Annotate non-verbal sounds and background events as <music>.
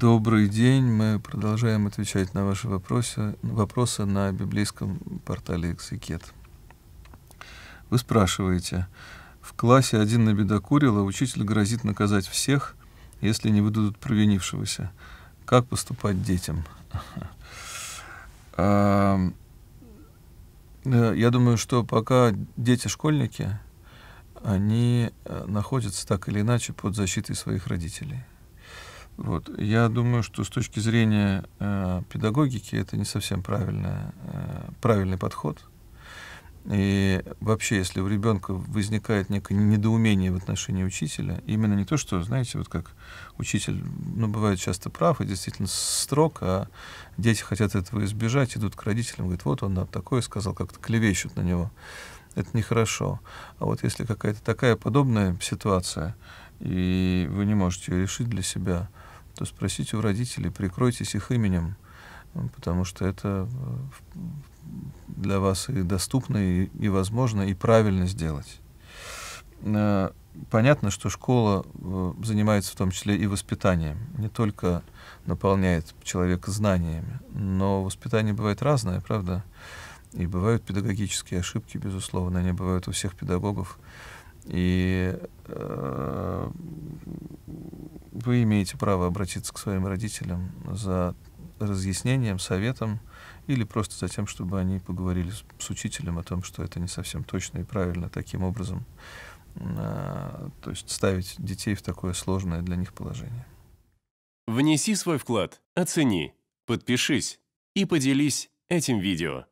Добрый день. Мы продолжаем отвечать на ваши вопросы, вопросы на библейском портале Эксикет. Вы спрашиваете, в классе один набедокурил, а учитель грозит наказать всех, если не выдадут провинившегося. Как поступать детям? <laughs> Э, я думаю, что пока дети-школьники, они э, находятся так или иначе под защитой своих родителей. Вот. Я думаю, что с точки зрения э, педагогики это не совсем правильно, э, правильный подход. И вообще, если у ребенка возникает некое недоумение в отношении учителя, именно не то, что, знаете, вот как учитель, ну, бывает часто прав и действительно строг, а дети хотят этого избежать, идут к родителям, говорят, вот он нам такое сказал, как-то клевещут на него. Это нехорошо. А вот если какая-то такая подобная ситуация, и вы можете решить для себя, то спросите у родителей, прикройтесь их именем, потому что это э, для вас и доступно, и, и возможно, и правильно сделать. Э, понятно, что школа э, занимается в том числе и воспитанием, не только наполняет человека знаниями, но воспитание бывает разное, правда? И бывают педагогические ошибки, безусловно, они бывают у всех педагогов. И вы имеете право обратиться к своим родителям за разъяснением, советом или просто за тем, чтобы они поговорили с, с учителем о том, что это не совсем точно и правильно таким образом, э, то есть ставить детей в такое сложное для них положение. Внеси свой вклад, оцени, подпишись и поделись этим видео.